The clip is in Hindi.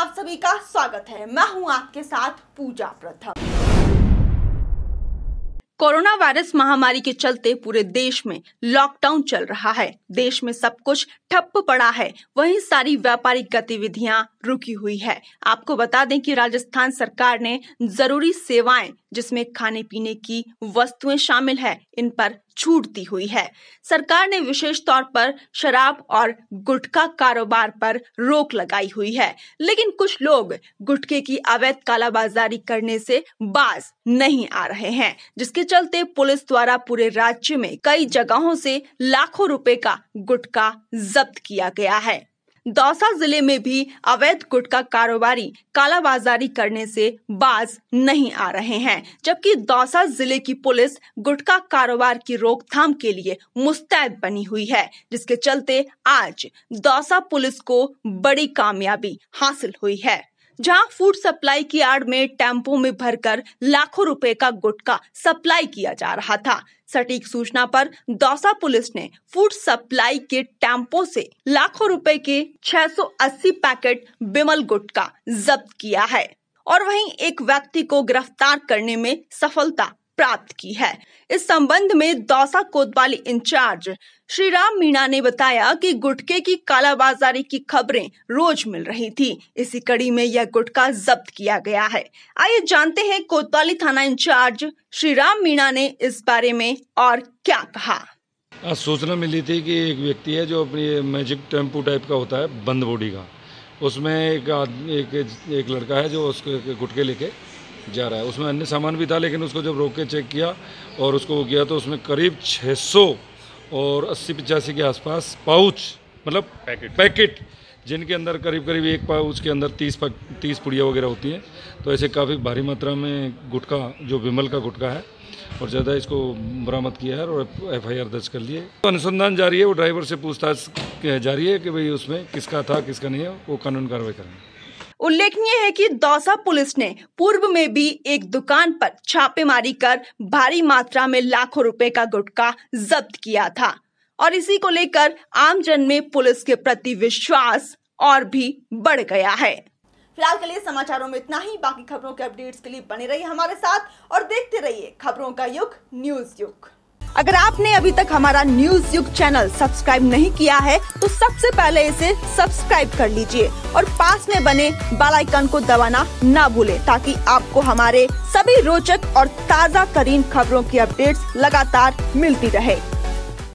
आप सभी का स्वागत है मैं हूं आपके साथ पूजा प्रथम कोरोना वायरस महामारी के चलते पूरे देश में लॉकडाउन चल रहा है देश में सब कुछ ठप पड़ा है वहीं सारी व्यापारिक गतिविधियां रुकी हुई है आपको बता दें कि राजस्थान सरकार ने जरूरी सेवाएं जिसमें खाने पीने की वस्तुएं शामिल है इन पर छूट दी हुई है सरकार ने विशेष तौर पर शराब और गुटखा कारोबार पर रोक लगाई हुई है लेकिन कुछ लोग गुटखे की अवैध कालाबाजारी करने से बाज नहीं आ रहे हैं जिसके चलते पुलिस द्वारा पूरे राज्य में कई जगहों से लाखों रुपए का गुटखा जब्त किया गया है दौसा जिले में भी अवैध गुटखा कारोबारी कालाबाजारी करने से बाज नहीं आ रहे हैं जबकि दौसा जिले की पुलिस गुटखा कारोबार की रोकथाम के लिए मुस्तैद बनी हुई है जिसके चलते आज दौसा पुलिस को बड़ी कामयाबी हासिल हुई है जहां फूड सप्लाई की आड़ में टेम्पो में भरकर लाखों रुपए का गुटखा सप्लाई किया जा रहा था सटीक सूचना पर दौसा पुलिस ने फूड सप्लाई के टेम्पो से लाखों रुपए के 680 पैकेट बिमल गुटखा जब्त किया है और वहीं एक व्यक्ति को गिरफ्तार करने में सफलता प्राप्त की है इस संबंध में दौसा कोतवाली इंचार्ज श्री राम मीणा ने बताया कि गुटके की कालाबाजारी की खबरें रोज मिल रही थी इसी कड़ी में यह गुटका जब्त किया गया है आइए जानते हैं कोतवाली थाना इंचार्ज श्री राम मीणा ने इस बारे में और क्या कहा सूचना मिली थी कि एक व्यक्ति है जो अपनी मैजिक टेम्पू टाइप का होता है बंद बॉडी का उसमें एक एक एक लड़का है जो उसके गुटके लेके जा रहा है उसमें अन्य सामान भी था लेकिन उसको जब रोक के चेक किया और उसको वो किया तो उसमें करीब 600 और अस्सी पचासी के आसपास पाउच मतलब पैकेट पैकेट जिनके अंदर करीब करीब एक पाउच के अंदर तीस पक, तीस पुड़िया वगैरह होती हैं तो ऐसे काफ़ी भारी मात्रा में गुटखा जो विमल का गुटखा है और ज़्यादा इसको बरामद किया है और एफ दर्ज कर लिए तो अनुसंधान जारी है वो ड्राइवर से पूछताछ जारी है कि भाई उसमें किसका था किसका नहीं है वो कानून कार्रवाई करेंगे उल्लेखनीय है कि दौसा पुलिस ने पूर्व में भी एक दुकान पर छापेमारी कर भारी मात्रा में लाखों रुपए का गुटखा जब्त किया था और इसी को लेकर आमजन में पुलिस के प्रति विश्वास और भी बढ़ गया है फिलहाल के लिए समाचारों में इतना ही बाकी खबरों के अपडेट्स के लिए बने रहिए हमारे साथ और देखते रहिए खबरों का युग न्यूज युग अगर आपने अभी तक हमारा न्यूज युग चैनल सब्सक्राइब नहीं किया है तो सबसे पहले इसे सब्सक्राइब कर लीजिए और पास में बने बेल आइकन को दबाना ना भूले ताकि आपको हमारे सभी रोचक और ताज़ा तरीन खबरों की अपडेट्स लगातार मिलती रहे